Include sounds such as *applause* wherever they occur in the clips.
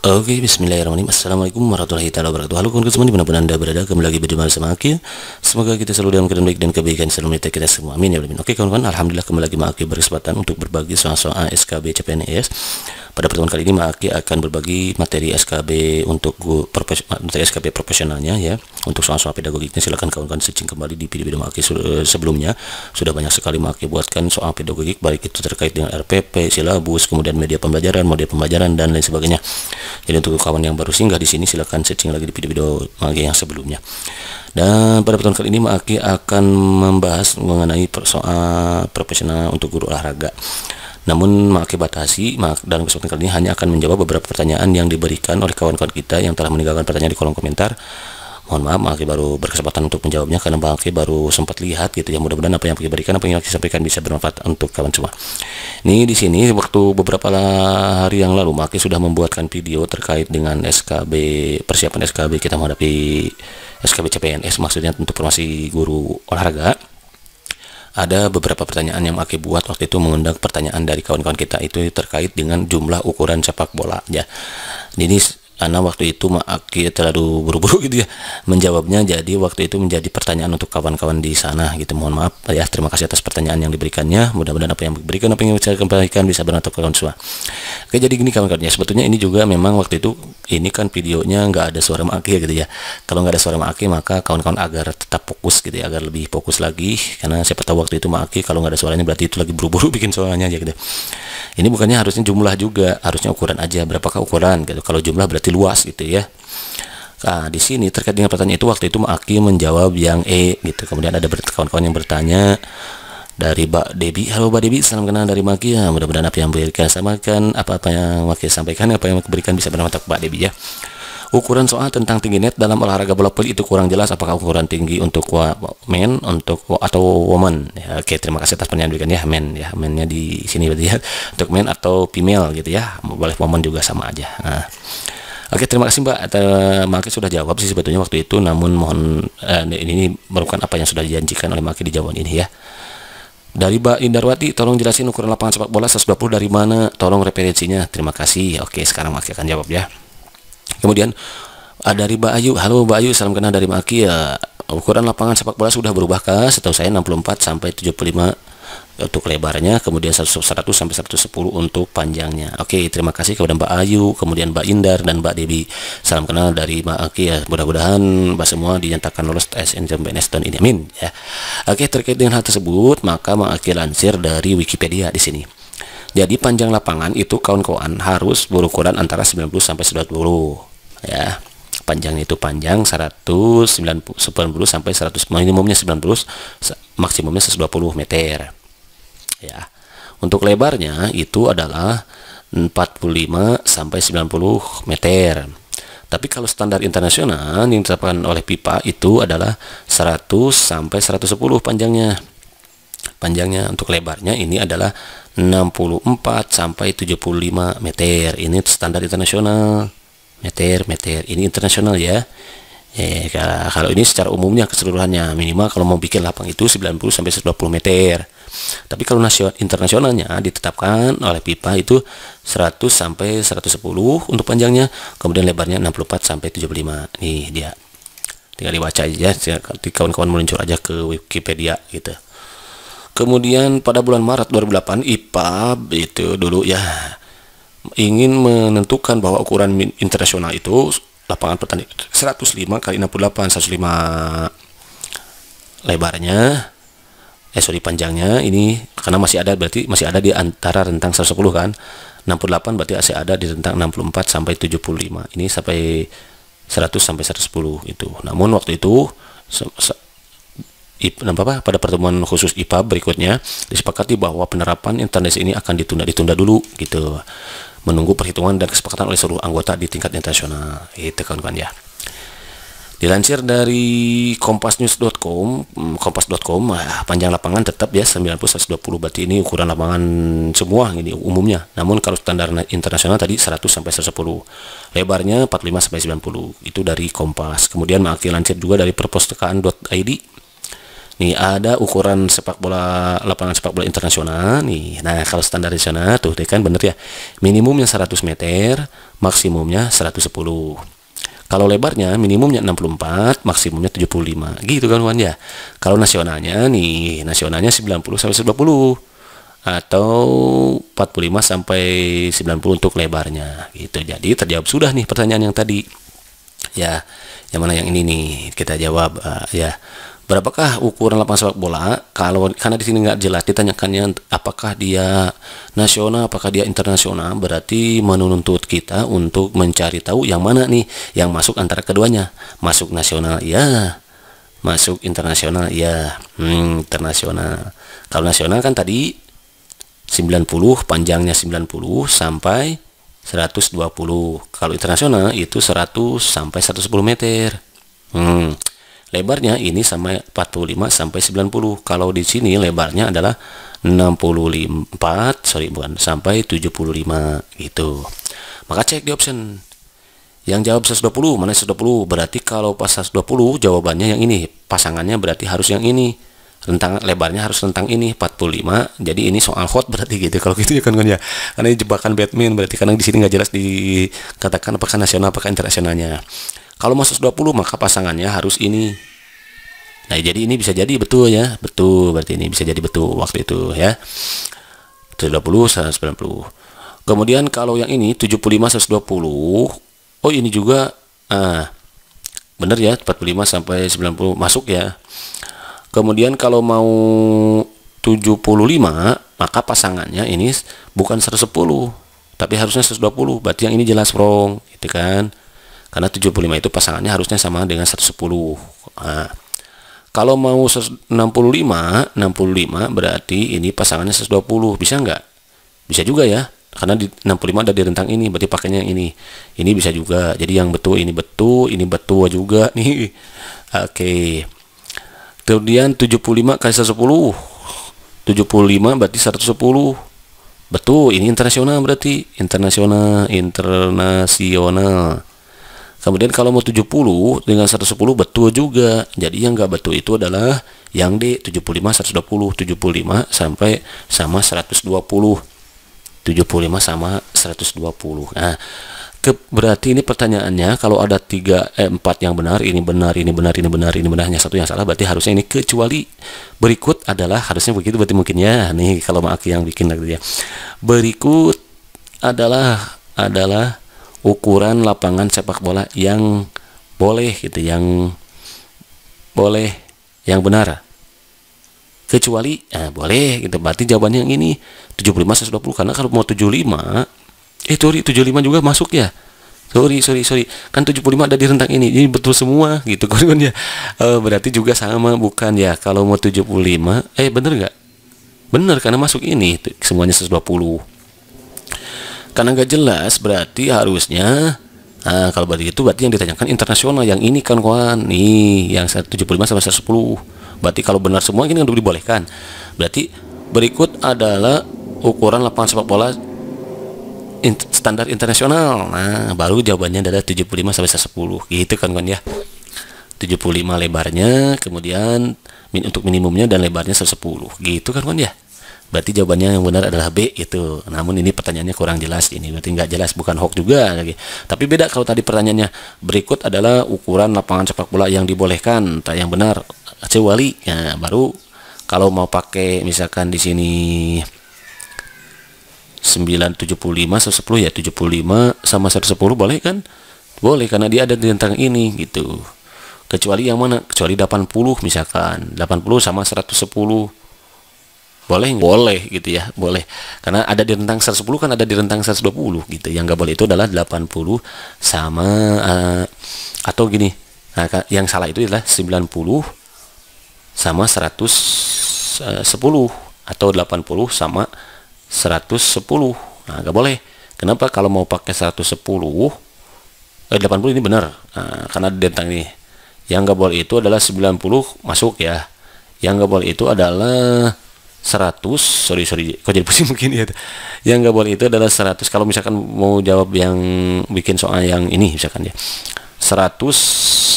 Oke, okay, bismillahirrahmanirrahim Assalamualaikum warahmatullahi wabarakatuh Halo kawan-kawan semua dimanapun anda berada Kembali lagi berjumpa bersama Akil Semoga kita selalu dalam keadaan baik dan kebaikan selalu menitai kita semua Amin ya Rabbil Oke okay, kawan-kawan, Alhamdulillah kembali lagi Maki berkesempatan untuk berbagi soal-soal SKB CPNS Pada pertemuan kali ini Maki akan berbagi materi SKB untuk ah, materi SKB profesionalnya ya Untuk soal-soal pedagogiknya silahkan kawan-kawan searching kembali di video-video Maki eh, sebelumnya Sudah banyak sekali Maki buatkan soal pedagogik Baik itu terkait dengan RPP, silabus, kemudian media pembelajaran, model pembelajaran dan lain sebagainya jadi untuk kawan yang baru singgah di sini silahkan searching lagi di video-video Maki yang sebelumnya dan pada pertemuan kali ini Maki akan membahas mengenai soal profesional untuk guru olahraga namun Maki batasi dalam kesempatan kali ini hanya akan menjawab beberapa pertanyaan yang diberikan oleh kawan-kawan kita yang telah meninggalkan pertanyaan di kolom komentar mohon maaf Bang Aki baru berkesempatan untuk menjawabnya karena Bang Aki baru sempat lihat gitu ya mudah-mudahan apa yang Aki berikan apa yang Aki sampaikan bisa bermanfaat untuk kawan semua ini di sini waktu beberapa hari yang lalu Bang Aki sudah membuatkan video terkait dengan SKB persiapan SKB kita menghadapi SKB CPNS maksudnya untuk formasi guru olahraga ada beberapa pertanyaan yang Aki buat waktu itu mengundang pertanyaan dari kawan-kawan kita itu terkait dengan jumlah ukuran sepak bola ya. Ini karena waktu itu Maaki terlalu buru-buru gitu ya menjawabnya jadi waktu itu menjadi pertanyaan untuk kawan-kawan di sana gitu mohon maaf ya terima kasih atas pertanyaan yang diberikannya mudah-mudahan apa yang diberikan apa yang saya kembalikan bisa bermanfaat kawan semua oke jadi gini kawan-kawan ya sebetulnya ini juga memang waktu itu ini kan videonya nggak ada suara ya gitu ya kalau nggak ada suara Maaki maka kawan-kawan agar tetap fokus gitu ya agar lebih fokus lagi karena siapa tahu waktu itu Maaki kalau nggak ada suaranya berarti itu lagi buru-buru *laughs* bikin suaranya aja gitu ini bukannya harusnya jumlah juga harusnya ukuran aja berapakah ukuran gitu kalau jumlah berarti luas gitu ya Nah, di sini terkait dengan pertanyaan itu waktu itu Maki menjawab yang E gitu. Kemudian ada kawan-kawan yang bertanya dari Mbak Debi. Halo Mbak Debi, salam kenal dari Maki. Ya, mudah-mudahan apa yang berikan samakan apa-apa yang Maki sampaikan, apa yang berikan bisa bermanfaat Mbak Debi ya. Ukuran soal tentang tinggi net dalam olahraga bola voli itu kurang jelas apakah ukuran tinggi untuk men untuk atau woman. Ya, oke, terima kasih atas penyampaian ya men ya. Mennya di sini berarti ya untuk men atau female gitu ya. Boleh woman juga sama aja. Nah Oke, terima kasih Mbak. Eh, Maki sudah jawab sih sebetulnya waktu itu, namun mohon eh, ini merupakan apa yang sudah dijanjikan oleh Maki di jawaban ini ya. Dari Mbak Indarwati, tolong jelasin ukuran lapangan sepak bola 120 dari mana? Tolong referensinya. Terima kasih. Oke, sekarang Maki akan jawab ya. Kemudian eh, dari Mbak Ayu, halo Mbak Ayu, salam kenal dari Maki ya. Ukuran lapangan sepak bola sudah berubahkah? Setahu saya 64 sampai 75 untuk lebarnya kemudian 100 sampai 110 untuk panjangnya oke terima kasih kepada Mbak Ayu kemudian Mbak Indar dan Mbak Debi salam kenal dari Mbak Aki ya mudah-mudahan Mbak semua dinyatakan lulus SN PNS tahun ini amin ya oke terkait dengan hal tersebut maka Mbak Aki lansir dari Wikipedia di sini jadi panjang lapangan itu kawan-kawan harus berukuran antara 90 sampai 120 ya panjangnya itu panjang 190 sampai 100 minimumnya 90 maksimumnya 120 meter ya. Untuk lebarnya itu adalah 45 sampai 90 meter. Tapi kalau standar internasional yang ditetapkan oleh pipa itu adalah 100 sampai 110 panjangnya. Panjangnya untuk lebarnya ini adalah 64 sampai 75 meter. Ini standar internasional. Meter, meter. Ini internasional ya. Eh, kalau ini secara umumnya keseluruhannya minimal kalau mau bikin lapang itu 90 sampai 120 meter. Tapi kalau nasional internasionalnya ditetapkan oleh pipa itu 100 sampai 110 untuk panjangnya, kemudian lebarnya 64 sampai 75. Nih dia. Tinggal dibaca aja, kawan-kawan meluncur aja ke Wikipedia gitu. Kemudian pada bulan Maret 2008 IPA itu dulu ya ingin menentukan bahwa ukuran internasional itu lapangan pertandingan 105 kali 68 105 lebarnya eh sorry panjangnya ini karena masih ada berarti masih ada di antara rentang 110 kan 68 berarti masih ada di rentang 64 sampai 75 ini sampai 100 sampai 110 itu namun waktu itu apa pada pertemuan khusus IPA berikutnya disepakati bahwa penerapan internet ini akan ditunda ditunda dulu gitu menunggu perhitungan dan kesepakatan oleh seluruh anggota di tingkat internasional itu kawan-kawan ya Dilansir dari kompasnews.com, mm, kompas.com, ah, panjang lapangan tetap ya 90 120 berarti ini ukuran lapangan semua ini umumnya. Namun kalau standar internasional tadi 100 sampai 110. Lebarnya 45 sampai 90. Itu dari Kompas. Kemudian Maki lansir juga dari perpustakaan.id. Nih ada ukuran sepak bola lapangan sepak bola internasional nih. Nah, kalau standar sana tuh kan bener ya. Minimumnya 100 meter, maksimumnya 110 kalau lebarnya minimumnya 64, maksimumnya 75. Gitu kan Wan ya. Kalau nasionalnya nih, nasionalnya 90 sampai 120 atau 45 sampai 90 untuk lebarnya gitu. Jadi terjawab sudah nih pertanyaan yang tadi. Ya, yang mana yang ini nih kita jawab uh, ya berapakah ukuran lapangan sepak bola kalau karena di sini nggak jelas ditanyakannya apakah dia nasional apakah dia internasional berarti menuntut kita untuk mencari tahu yang mana nih yang masuk antara keduanya masuk nasional ya masuk internasional ya hmm, internasional kalau nasional kan tadi 90 panjangnya 90 sampai 120 kalau internasional itu 100 sampai 110 meter hmm lebarnya ini sama 45 sampai 90 kalau di sini lebarnya adalah 64 sorry bukan sampai 75 gitu maka cek di option yang jawab 120 mana 120 berarti kalau pas 120 jawabannya yang ini pasangannya berarti harus yang ini rentang lebarnya harus rentang ini 45 jadi ini soal hot berarti gitu kalau gitu ya kan ya karena ini jebakan Batman berarti kadang di sini nggak jelas dikatakan apakah nasional apakah internasionalnya kalau mau 120 maka pasangannya harus ini. Nah, jadi ini bisa jadi betul ya. Betul, berarti ini bisa jadi betul waktu itu ya. 120, 190. Kemudian kalau yang ini 75, 120. Oh, ini juga ah, benar ya, 45 sampai 90 masuk ya. Kemudian kalau mau 75, maka pasangannya ini bukan 110, tapi harusnya 120. Berarti yang ini jelas wrong, gitu kan karena 75 itu pasangannya harusnya sama dengan 110 nah, kalau mau 65 65 berarti ini pasangannya 120 bisa nggak bisa juga ya karena di 65 ada di rentang ini berarti pakainya yang ini ini bisa juga jadi yang betul ini betul ini betul juga *laughs* nih oke okay. kemudian 75 kali 110 75 berarti 110 betul ini internasional berarti internasional internasional Kemudian kalau mau 70 dengan 110 betul juga. Jadi yang nggak betul itu adalah yang di 75 120, 75 sampai sama 120. 75 sama 120. Nah, ke, berarti ini pertanyaannya kalau ada 3 eh, 4 yang benar ini benar ini benar ini benar ini benarnya satu yang salah berarti harusnya ini kecuali berikut adalah harusnya begitu berarti mungkin ya nih kalau maaf yang bikin lagi ya berikut adalah adalah ukuran lapangan sepak bola yang boleh gitu yang boleh yang benar kecuali eh, boleh gitu berarti jawabannya yang ini 75 120 karena kalau mau 75 eh sorry 75 juga masuk ya sorry sorry sorry kan 75 ada di rentang ini jadi betul semua gitu *laughs* kan ya eh, berarti juga sama bukan ya kalau mau 75 eh bener nggak bener karena masuk ini semuanya 120 karena nggak jelas berarti harusnya nah, kalau berarti itu berarti yang ditanyakan internasional yang ini kan kawan nih yang 175 sampai 110 berarti kalau benar semua ini udah dibolehkan berarti berikut adalah ukuran lapangan sepak bola in standar internasional nah baru jawabannya adalah 75 sampai 110 gitu kan kawan ya 75 lebarnya kemudian min untuk minimumnya dan lebarnya 110 gitu kan kawan ya berarti jawabannya yang benar adalah B itu namun ini pertanyaannya kurang jelas ini berarti nggak jelas bukan hoax juga lagi tapi beda kalau tadi pertanyaannya berikut adalah ukuran lapangan sepak bola yang dibolehkan tak yang benar kecuali ya baru kalau mau pakai misalkan di sini 975 110 ya 75 sama 110 boleh kan boleh karena dia ada di rentang ini gitu kecuali yang mana kecuali 80 misalkan 80 sama 110 boleh boleh gitu ya boleh karena ada di rentang 110 kan ada di rentang 120 gitu yang nggak boleh itu adalah 80 sama uh, atau gini nah, yang salah itu adalah 90 sama 110 eh, atau 80 sama 110 nah nggak boleh kenapa kalau mau pakai 110 eh, 80 ini benar nah, karena di rentang ini yang nggak boleh itu adalah 90 masuk ya yang nggak boleh itu adalah 100 sorry sorry kok jadi pusing *laughs* mungkin ya yang nggak boleh itu adalah 100 kalau misalkan mau jawab yang bikin soal yang ini misalkan ya 100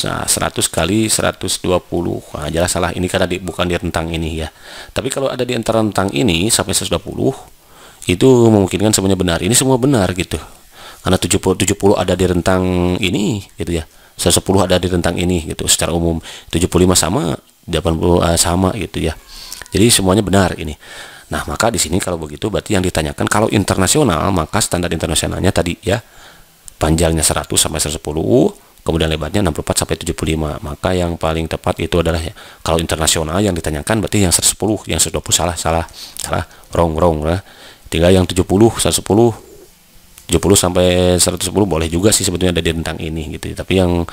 nah 100 kali 120 nah, jelas salah ini karena di, bukan di rentang ini ya tapi kalau ada di antara rentang ini sampai 120 itu memungkinkan semuanya benar ini semua benar gitu karena 70 70 ada di rentang ini gitu ya 110 ada di rentang ini gitu secara umum 75 sama 80 uh, eh, sama gitu ya jadi semuanya benar ini. Nah, maka di sini kalau begitu berarti yang ditanyakan kalau internasional maka standar internasionalnya tadi ya panjangnya 100 sampai 110 kemudian lebarnya 64 sampai 75. Maka yang paling tepat itu adalah ya, kalau internasional yang ditanyakan berarti yang 110, yang 120 salah, salah, salah, wrong, wrong lah. Ya. Tinggal yang 70, 110, 70 sampai 110 boleh juga sih sebetulnya ada di rentang ini gitu. Tapi yang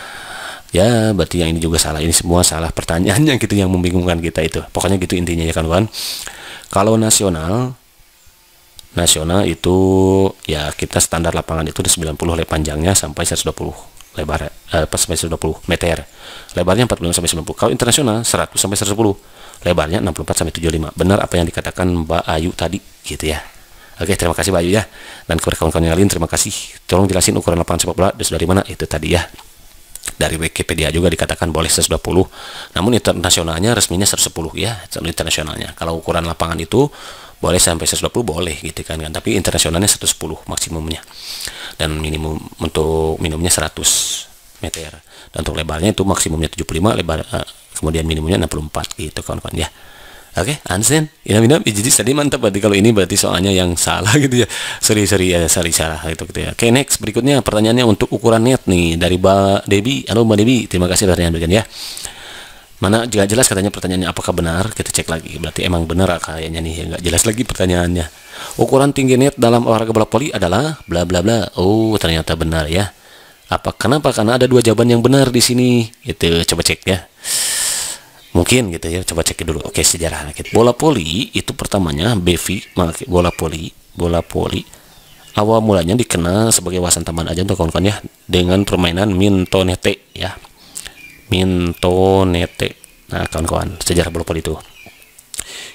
ya berarti yang ini juga salah ini semua salah pertanyaannya gitu yang membingungkan kita itu pokoknya gitu intinya ya kan kawan kalau nasional nasional itu ya kita standar lapangan itu di 90 lebar panjangnya sampai 120 lebar eh, sampai 120 meter lebarnya 45 sampai 90 kalau internasional 100 sampai 110 lebarnya 64 sampai 75 benar apa yang dikatakan Mbak Ayu tadi gitu ya Oke, terima kasih Mbak Ayu ya. Dan kepada kawan-kawan yang lain, terima kasih. Tolong jelasin ukuran lapangan sepak bola dari mana itu tadi ya dari Wikipedia juga dikatakan boleh 120 namun internasionalnya resminya 110 ya internasionalnya kalau ukuran lapangan itu boleh sampai 120 boleh gitu kan, kan tapi internasionalnya 110 maksimumnya dan minimum untuk minumnya 100 meter dan untuk lebarnya itu maksimumnya 75 lebar eh, kemudian minimumnya 64 gitu kawan-kawan kan, ya Oke, okay, Ansen, ya, inam jadi tadi mantap berarti kalau ini berarti soalnya yang salah *laughs* gitu ya. Sorry, sorry, ya, sorry, salah gitu, gitu ya. Oke, okay, next, berikutnya pertanyaannya untuk ukuran net nih dari Mbak Debi. Halo Mbak Debi, terima kasih sudah diambilkan ya. Mana juga jelas katanya pertanyaannya apakah benar? Kita cek lagi, berarti emang benar kayaknya nih, ya nggak jelas lagi pertanyaannya. Ukuran tinggi net dalam olahraga bola poli adalah bla bla bla. Oh, ternyata benar ya. Apa kenapa? Karena ada dua jawaban yang benar di sini. Itu coba cek ya mungkin gitu ya coba cek dulu oke sejarah rakit bola poli itu pertamanya Bevi ya, bola poli bola poli awal mulanya dikenal sebagai wasan taman aja untuk kawan-kawan ya dengan permainan mintonete ya mintonete nah kawan-kawan sejarah bola poli itu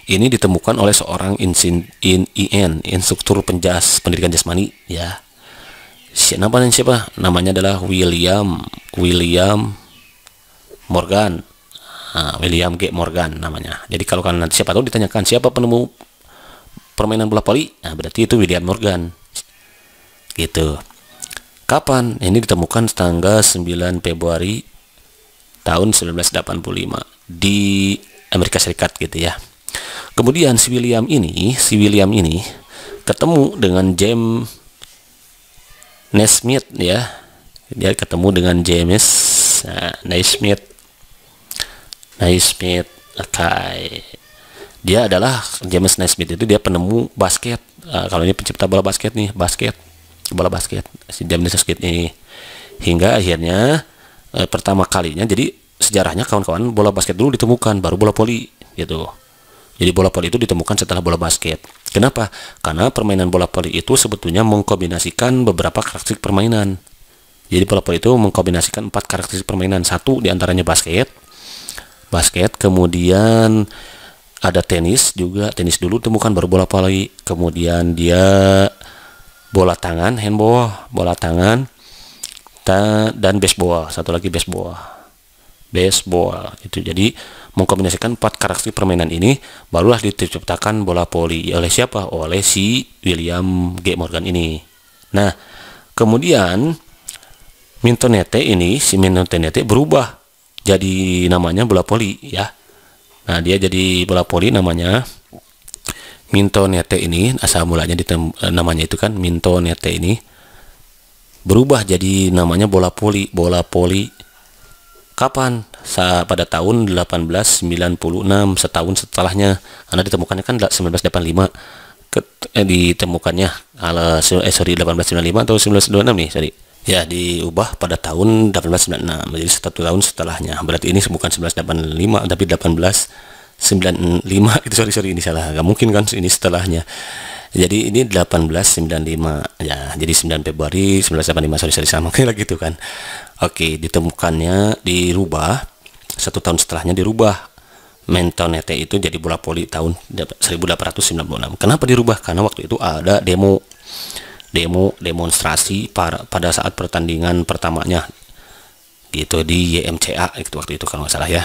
ini ditemukan oleh seorang insin in IN instruktur penjas pendidikan jasmani ya siapa namanya siapa namanya adalah William William Morgan Ah, William G Morgan namanya jadi kalau kalian nanti siapa tahu ditanyakan siapa penemu permainan bola poli, nah berarti itu William Morgan gitu kapan ini ditemukan tanggal 9 Februari tahun 1985 di Amerika Serikat gitu ya kemudian si William ini si William ini ketemu dengan James Nesmith ya dia ketemu dengan James eh, Nesmith Naismith Kai dia adalah James Naismith itu dia penemu basket uh, kalau ini pencipta bola basket nih basket bola basket si James Naismith ini hingga akhirnya uh, pertama kalinya jadi sejarahnya kawan-kawan bola basket dulu ditemukan baru bola poli gitu jadi bola poli itu ditemukan setelah bola basket. Kenapa? Karena permainan bola poli itu sebetulnya mengkombinasikan beberapa karakteristik permainan. Jadi bola poli itu mengkombinasikan empat karakteristik permainan. Satu diantaranya basket, basket kemudian ada tenis juga tenis dulu temukan baru bola poli kemudian dia bola tangan handball bola tangan dan baseball satu lagi baseball baseball itu jadi mengkombinasikan empat karakter permainan ini barulah diciptakan bola poli oleh siapa oleh si William G Morgan ini nah kemudian Mintonete ini si Mintonete berubah jadi namanya bola poli ya nah dia jadi bola poli namanya mintonete ini asal mulanya ditem, eh, namanya itu kan mintonete ini berubah jadi namanya bola poli bola poli kapan Sa pada tahun 1896 setahun setelahnya karena ditemukannya kan 1985 Ket, eh, ditemukannya ala eh, sorry 1895 atau 1926 nih sorry ya diubah pada tahun 1896 menjadi satu tahun setelahnya berarti ini bukan 1985 tapi 1895 *laughs* itu sorry sorry ini salah Gak mungkin kan ini setelahnya jadi ini 1895 ya jadi 9 Februari 1985 sorry sorry sama *laughs* kayak gitu kan oke ditemukannya dirubah satu tahun setelahnya dirubah Mentonete itu jadi bola poli tahun 1896 kenapa dirubah karena waktu itu ada demo demo demonstrasi para, pada saat pertandingan pertamanya gitu di YMCA itu waktu itu kalau nggak salah ya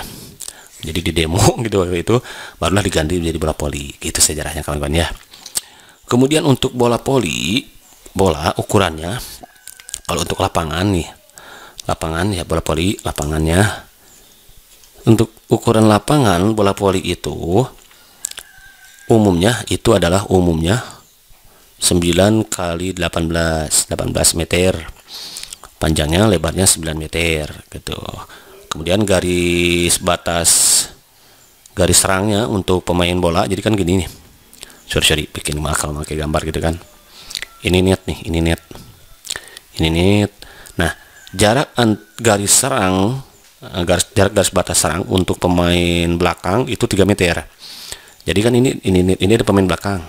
jadi di demo *laughs* gitu waktu itu barulah diganti menjadi bola poli gitu sejarahnya kawan-kawan ya kemudian untuk bola poli bola ukurannya kalau untuk lapangan nih lapangan ya bola poli lapangannya untuk ukuran lapangan bola poli itu umumnya itu adalah umumnya 9 kali 18 18 meter panjangnya lebarnya 9 meter gitu kemudian garis batas garis serangnya untuk pemain bola jadi kan gini nih sorry sorry bikin makal pakai gambar gitu kan ini net nih ini net ini net nah jarak garis serang eh, garis jarak garis batas serang untuk pemain belakang itu 3 meter jadi kan ini ini ini ada pemain belakang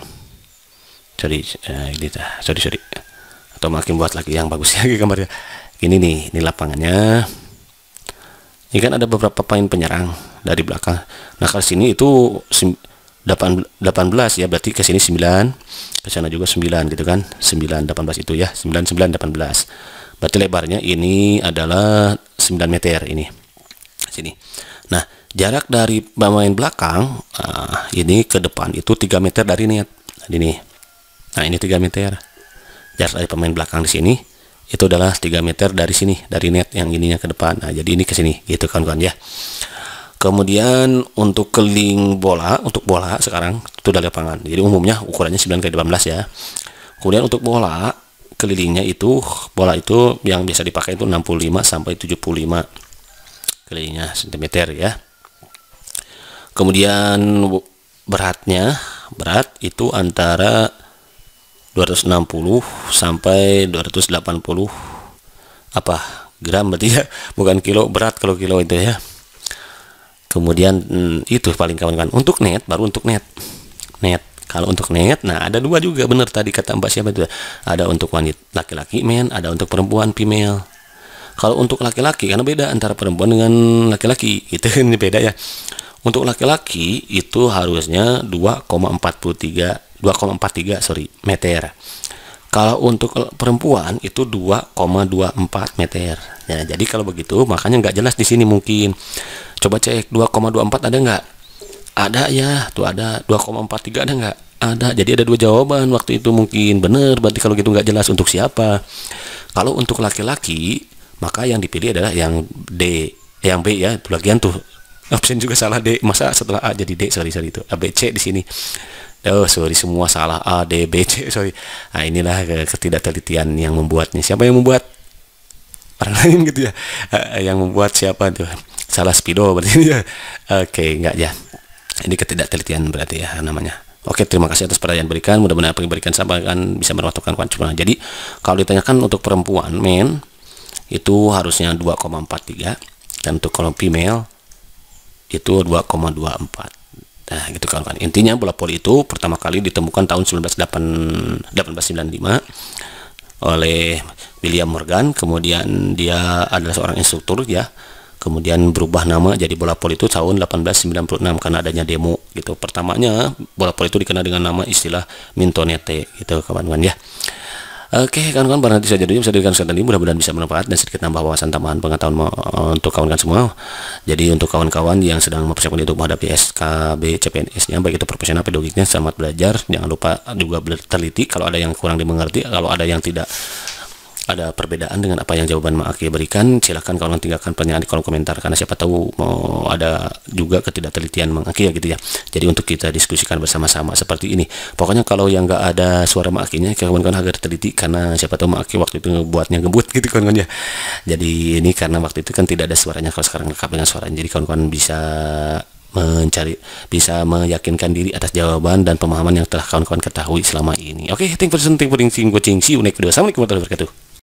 sorry eh, ini dah sorry sorry atau makin buat lagi yang bagus *laughs* lagi gambarnya ini nih ini lapangannya ini kan ada beberapa pemain penyerang dari belakang nah ke sini itu 18 18 ya berarti ke sini 9 ke sana juga 9 gitu kan 9 18 itu ya 9 9 18 berarti lebarnya ini adalah 9 meter ini sini nah jarak dari pemain belakang uh, ini ke depan itu 3 meter dari niat ini Nah, ini 3 meter. Jarak dari pemain belakang di sini itu adalah 3 meter dari sini, dari net yang ininya ke depan. Nah, jadi ini ke sini gitu kawan-kawan ya. Kemudian untuk keling bola, untuk bola sekarang itu dari lapangan. Jadi umumnya ukurannya 9 kali 18 ya. Kemudian untuk bola kelilingnya itu bola itu yang biasa dipakai itu 65 sampai 75 kelilingnya sentimeter ya. Kemudian beratnya berat itu antara 260 sampai 280 apa gram berarti ya *laughs* bukan kilo berat kalau kilo itu ya kemudian mm, itu paling kawan-kawan untuk net baru untuk net net kalau untuk net nah ada dua juga bener tadi kata mbak siapa itu ada untuk wanita laki-laki men ada untuk perempuan female kalau untuk laki-laki karena beda antara perempuan dengan laki-laki *laughs* itu ini kan beda ya untuk laki-laki itu harusnya 2,43 2,43 sorry meter kalau untuk perempuan itu 2,24 meter ya jadi kalau begitu makanya nggak jelas di sini mungkin coba cek 2,24 ada nggak ada ya tuh ada 2,43 ada nggak ada jadi ada dua jawaban waktu itu mungkin bener berarti kalau gitu nggak jelas untuk siapa kalau untuk laki-laki maka yang dipilih adalah yang D yang B ya bagian tuh *laughs* absen juga salah D masa setelah A jadi D sorry sorry itu ABC di sini oh sorry semua salah A D B C *laughs* sorry nah inilah eh, ketidaktelitian yang membuatnya siapa yang membuat orang lain gitu ya eh, eh, yang membuat siapa tuh salah speedo berarti ya oke okay, enggak ya ini ketidaktelitian berarti ya namanya Oke, terima kasih atas pertanyaan berikan. Mudah-mudahan apa yang berikan kan bisa merotokkan kuantum. Jadi, kalau ditanyakan untuk perempuan, men, itu harusnya 2,43 dan untuk kolom female itu 2,24. Nah, gitu kawan, kawan Intinya bola voli itu pertama kali ditemukan tahun 19895 1895 oleh William Morgan, kemudian dia adalah seorang instruktur ya. Kemudian berubah nama jadi bola voli itu tahun 1896 karena adanya demo gitu. Pertamanya bola voli itu dikenal dengan nama istilah Mintonete gitu kawan-kawan ya. Oke kawan-kawan barang nanti saja dulu bisa diberikan kesempatan ini mudah-mudahan bisa bermanfaat dan sedikit tambah wawasan tambahan pengetahuan eh, untuk kawan-kawan semua. Jadi untuk kawan-kawan yang sedang mempersiapkan untuk menghadapi SKB CPNS-nya baik itu profesional pedagogiknya selamat belajar jangan lupa juga teliti kalau ada yang kurang dimengerti kalau ada yang tidak ada perbedaan dengan apa yang jawaban Ma'aki berikan, silahkan kalau tinggalkan pertanyaan di kolom komentar karena siapa tahu mau ada juga ketidaktelitian Aki ya gitu ya. Jadi untuk kita diskusikan bersama-sama seperti ini. Pokoknya kalau yang nggak ada suara Akinya, kawan-kawan agar teliti karena siapa tahu Ma'aki waktu itu buatnya ngebut gitu kawan-kawan ya. Jadi ini karena waktu itu kan tidak ada suaranya kalau sekarang lengkap dengan suaranya. Jadi kawan-kawan bisa mencari bisa meyakinkan diri atas jawaban dan pemahaman yang telah kawan-kawan ketahui selama ini. Oke, okay, thank you for listening, thank you for watching, see you next video. Assalamualaikum warahmatullahi wabarakatuh.